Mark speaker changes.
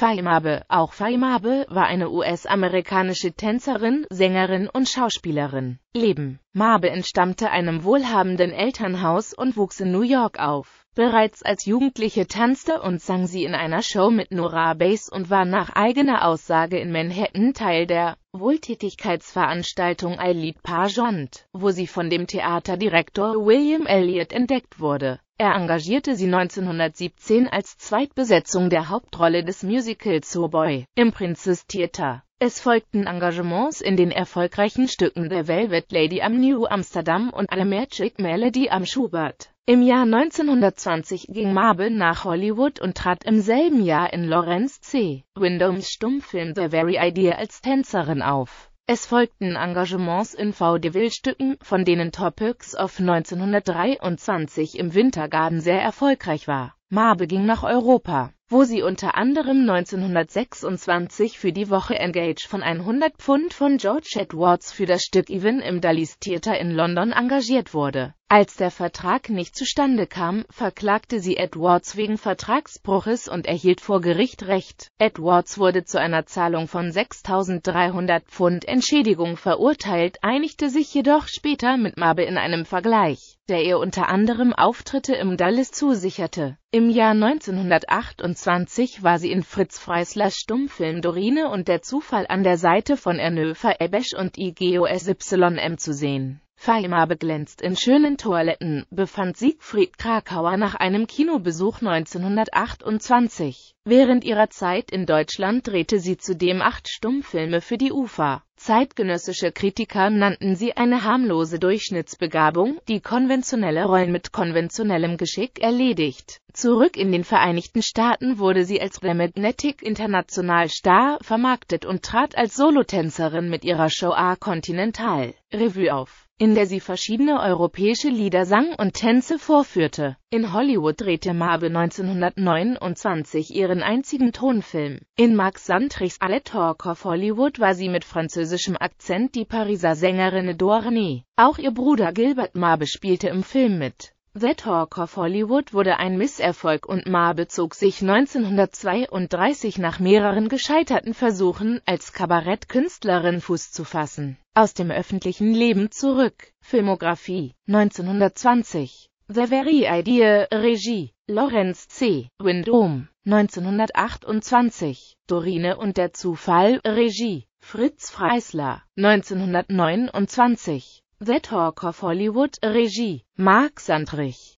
Speaker 1: Faimabe, auch Faimabe war eine US-amerikanische Tänzerin, Sängerin und Schauspielerin. Leben. Mabe entstammte einem wohlhabenden Elternhaus und wuchs in New York auf. Bereits als Jugendliche tanzte und sang sie in einer Show mit Nora Bass und war nach eigener Aussage in Manhattan Teil der Wohltätigkeitsveranstaltung I Lead Pajant, wo sie von dem Theaterdirektor William Elliott entdeckt wurde. Er engagierte sie 1917 als Zweitbesetzung der Hauptrolle des Musicals So Boy im Princess Theater. Es folgten Engagements in den erfolgreichen Stücken The Velvet Lady am New Amsterdam und A Magic Melody am Schubert. Im Jahr 1920 ging Marble nach Hollywood und trat im selben Jahr in Lorenz C. Windoms Stummfilm The Very Idea als Tänzerin auf. Es folgten Engagements in Vaudeville-Stücken, von denen Topics of 1923 im Wintergarten sehr erfolgreich war Marbe ging nach Europa, wo sie unter anderem 1926 für die Woche Engage von 100 Pfund von George Edwards für das Stück Even im Dallas Theater in London engagiert wurde. Als der Vertrag nicht zustande kam, verklagte sie Edwards wegen Vertragsbruches und erhielt vor Gericht Recht. Edwards wurde zu einer Zahlung von 6.300 Pfund Entschädigung verurteilt, einigte sich jedoch später mit Marbe in einem Vergleich der ihr unter anderem Auftritte im Dallas zusicherte. Im Jahr 1928 war sie in Fritz Freislers Stummfilm Dorine und der Zufall an der Seite von Ernulfa Ebesch und IGOSYM zu sehen Feima beglänzt in schönen Toiletten, befand Siegfried Krakauer nach einem Kinobesuch 1928. Während ihrer Zeit in Deutschland drehte sie zudem acht Stummfilme für die UFA. Zeitgenössische Kritiker nannten sie eine harmlose Durchschnittsbegabung, die konventionelle Rollen mit konventionellem Geschick erledigt. Zurück in den Vereinigten Staaten wurde sie als The Magnetic International Star vermarktet und trat als Solotänzerin mit ihrer Show A Continental Revue auf in der sie verschiedene europäische Lieder sang und Tänze vorführte. In Hollywood drehte Marbe 1929 ihren einzigen Tonfilm. In Max Santrichs Alle Talk of Hollywood war sie mit französischem Akzent die Pariser Sängerin Edouard Ney. Auch ihr Bruder Gilbert Marbe spielte im Film mit. The Talk of Hollywood wurde ein Misserfolg und Ma bezog sich 1932 nach mehreren gescheiterten Versuchen, als Kabarettkünstlerin Fuß zu fassen, aus dem öffentlichen Leben zurück. Filmografie 1920 The Very Idea, Regie Lorenz C. Windom 1928 Dorine und der Zufall, Regie Fritz Freisler 1929 The Talk of Hollywood, Regie, Mark Sandrich